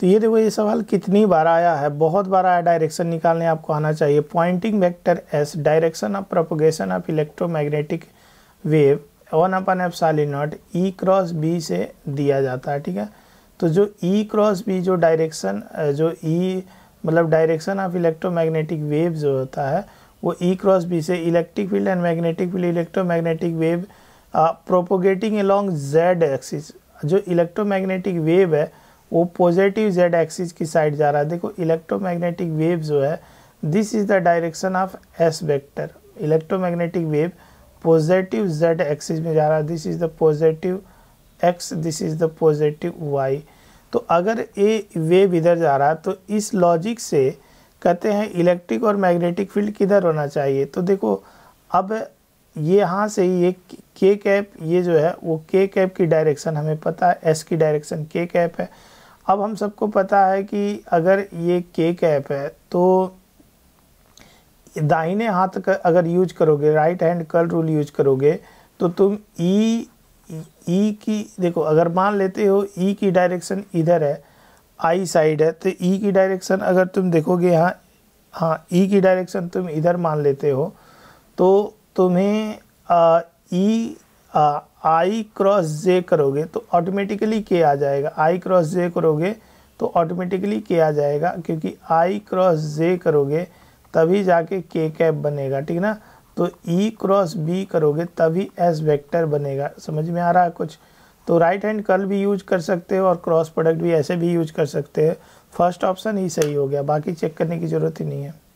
तो ये देखो ये सवाल कितनी बार आया है बहुत बार आया डायरेक्शन निकालने आपको आना चाहिए Poynting vector is direction of propagation of electromagnetic wave one upon F naught E cross B से दिया जाता है ठीक है तो जो ई क्रॉस बी जो डायरेक्शन जो ई e, मतलब डायरेक्शन ऑफ इलेक्ट्रोमैग्नेटिक वेव जो होता है वो ई क्रॉस बी से electric field and magnetic field electromagnetic wave propagating along Z axis जो इलेक्ट्रोमैग्नेटिक वेव है वो पॉजिटिव जेड एक्सिस की साइड जा रहा है देखो इलेक्ट्रोमैग्नेटिक वेव जो है this is the direction of S vector electromagnetic wave positive Z axis में जा रहा है this is the positive X this is the positive Y तो अगर ये वेव इधर जा रहा है तो इस लॉजिक से कहते हैं इलेक्ट्रिक और मैग्नेटिक फील्ड किधर होना चाहिए तो देखो अब ये यहाँ से ये के कैप ये जो है वो के कैप की डायरेक्शन हमें पता है एस की डायरेक्शन के कैप है अब हम सबको पता है कि अगर ये केक ऐप है तो दाहिने हाथ का अगर यूज करोगे right hand curl rule use करोगे तो तुम ई e, ई e की देखो अगर मान लेते हो ई e की डायरेक्शन इधर है आई साइड है तो ई की डायरेक्शन अगर तुम देखोगे यहाँ हाँ ई की डायरेक्शन तुम इधर मान लेते हो तो तुम्हें ई आई क्रॉस जे करोगे तो ऑटोमेटिकली के आ जाएगा आई क्रॉस जे करोगे तो ऑटोमेटिकली के आ जाएगा क्योंकि आई क्रॉस जे करोगे तभी जाके के कैप बनेगा ठीक ना तो ई क्रॉस बी करोगे तभी एस वेक्टर बनेगा समझ में आ रहा है कुछ तो राइट हैंड कर्ल भी यूज कर सकते हो और क्रॉस प्रोडक्ट भी ऐसे भी यूज कर सकते हो फर्स्ट ऑप्शन ही सही हो गया बाकी चेक करने की ज़रूरत ही नहीं है